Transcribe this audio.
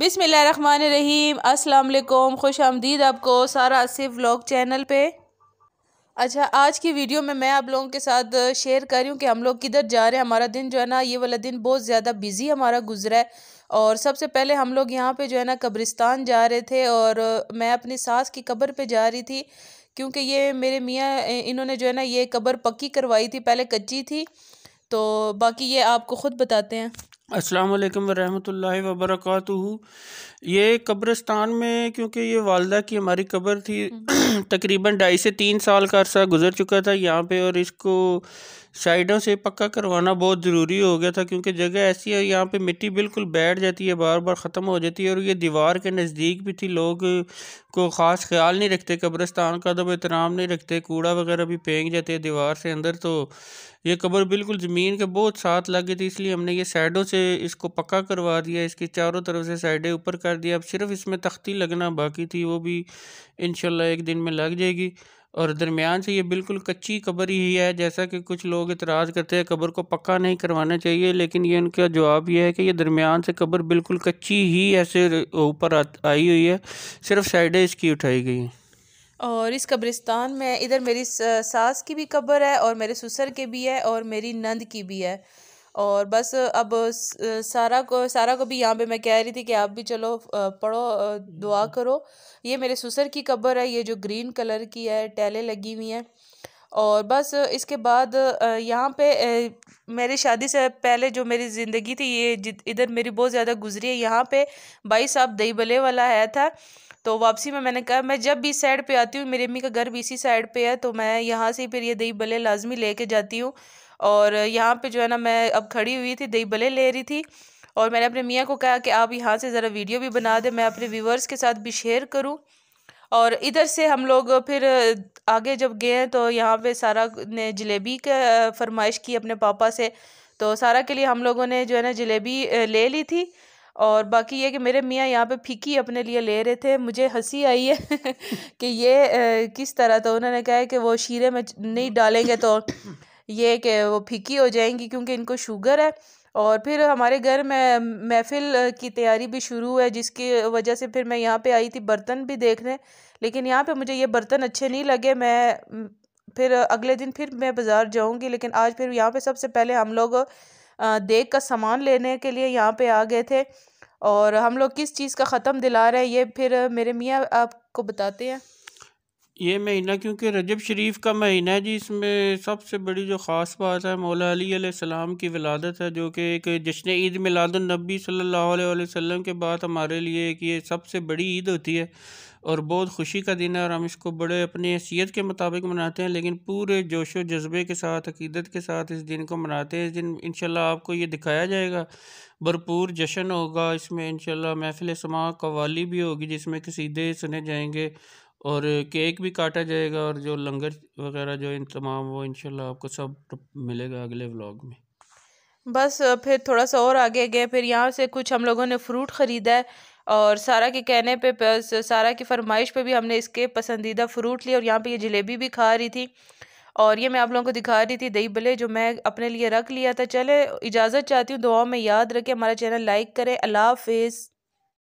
रहीम अल्लाम खुश आमदीद आपको सारा आसिफ व्लॉग चैनल पे अच्छा आज की वीडियो में मैं आप लोगों के साथ शेयर कर रही हूँ कि हम लोग किधर जा रहे हैं हमारा दिन जो है ना ये वाला दिन बहुत ज़्यादा बिज़ी हमारा गुजरा है और सबसे पहले हम लोग यहाँ पे जो है ना कब्रिस्तान जा रहे थे और मैं अपनी सास की कब्र पे जा रही थी क्योंकि ये मेरे मियाँ इन्होंने जो है ना ये कब्र पक्की करवाई थी पहले कच्ची थी तो बाकी ये आपको ख़ुद बताते हैं अस्सलाम वरहमतुल्लाहि वबरकatuh ये कब्रस्तान में क्योंकि ये वालदा की हमारी कब्र थी हम्म। तकरीबन ढाई से तीन साल का अरसा गुज़र चुका था यहाँ पे और इसको साइडों से पक्का करवाना बहुत ज़रूरी हो गया था क्योंकि जगह ऐसी है यहाँ पे मिट्टी बिल्कुल बैठ जाती है बार बार ख़त्म हो जाती है और ये दीवार के नज़दीक भी थी लोग को ख़ास ख्याल नहीं रखते कब्रस्तान का अदब तो एहतराम नहीं रखते कूड़ा वगैरह भी फेंक जाते हैं दीवार से अंदर तो ये कब्र बिल्कुल ज़मीन के बहुत साथ लग गई थी इसलिए हमने ये साइडों से इसको पक्का करवा दिया इसकी चारों तरफ से साइडें ऊपर कर दिया अब सिर्फ इसमें तख्ती लगना बाकी थी वो भी इन एक दिन में लग जाएगी और दरमियान से ये बिल्कुल कच्ची कब्र ही है जैसा कि कुछ लोग इतराज़ करते हैं कब्र को पक्का नहीं करवाना चाहिए लेकिन ये उनका जवाब ये है कि ये दरमियान से कब्र बिल्कुल कच्ची ही ऐसे ऊपर आई हुई है सिर्फ साइडें इसकी उठाई गई हैं और इस कब्रिस्तान में इधर मेरी सास की भी कब्र है और मेरे ससुर के भी है और मेरी नंद की भी है और बस अब सारा को सारा को भी यहाँ पे मैं कह रही थी कि आप भी चलो पढ़ो दुआ करो ये मेरे सुसर की कब्र है ये जो ग्रीन कलर की है टैलें लगी हुई हैं और बस इसके बाद यहाँ पे मेरी शादी से पहले जो मेरी ज़िंदगी थी ये इधर मेरी बहुत ज़्यादा गुजरी है यहाँ पे भाई साहब दही भले वाला आया था तो वापसी में मैंने कहा मैं जब भी इस साइड पे आती हूँ मेरी अम्मी का घर भी इसी साइड पे है तो मैं यहाँ से फिर ये दही भले लाजमी लेके जाती हूँ और यहाँ पर जो है ना मैं अब खड़ी हुई थी दही भले ले रही थी और मैंने अपने मियाँ को कहा कि आप यहाँ से ज़रा वीडियो भी बना दें मैं अपने व्यूवर्स के साथ भी शेयर करूँ और इधर से हम लोग फिर आगे जब गए तो यहाँ पे सारा ने जलेबी का फरमाइश की अपने पापा से तो सारा के लिए हम लोगों ने जो है ना जलेबी ले ली थी और बाकी ये कि मेरे मियाँ यहाँ पे फीकी अपने लिए ले रहे थे मुझे हंसी आई है कि ये किस तरह तो उन्होंने कहा है कि वो शीरे में नहीं डालेंगे तो ये कि वो फीकी हो जाएंगी क्योंकि इनको शुगर है और फिर हमारे घर में महफ़िल की तैयारी भी शुरू है जिसकी वजह से फिर मैं यहाँ पे आई थी बर्तन भी देखने लेकिन यहाँ पे मुझे ये बर्तन अच्छे नहीं लगे मैं फिर अगले दिन फिर मैं बाज़ार जाऊँगी लेकिन आज फिर यहाँ पे सबसे पहले हम लोग देख का सामान लेने के लिए यहाँ पे आ गए थे और हम लोग किस चीज़ का ख़त्म दिला रहे हैं ये फिर मेरे मियाँ आपको बताते हैं ये महीना क्योंकि रजब शरीफ का महीना है जी इसमें सबसे बड़ी जो ख़ास बात है मौला अली सलाम की विलादत है जो कि एक जश्न ईद मिलादुलनबी सल्लल्लाहु अलैहि वसल्लम के बाद हमारे लिए एक ये सबसे बड़ी ईद होती है और बहुत खुशी का दिन है और हम इसको बड़े अपनी हैसियत के मुताबिक मनाते हैं लेकिन पूरे जोश व जज्बे के साथ अकीदत के साथ इस दिन को मनाते हैं इस दिन इन आपको ये दिखाया जाएगा भरपूर जश्न होगा इसमें इनशाला महफ़िल समा कवाली भी होगी जिसमें कसीदे सुने जाएंगे और केक भी काटा जाएगा और जो लंगर वगैरह जो इन तमाम वो इनशाला आपको सब तो मिलेगा अगले व्लॉग में बस फिर थोड़ा सा और आगे गए फिर यहाँ से कुछ हम लोगों ने फ्रूट ख़रीदा है और सारा के कहने पे सारा की फरमाइश पे भी हमने इसके पसंदीदा फ्रूट लिए और यहाँ पे ये जलेबी भी खा रही थी और ये मैं आप लोगों को दिखा रही थी दही भले जो मैं अपने लिए रख लिया था चले इजाज़त चाहती हूँ दुआ में याद रखें हमारा चैनल लाइक करें अल्लाह हाफिज़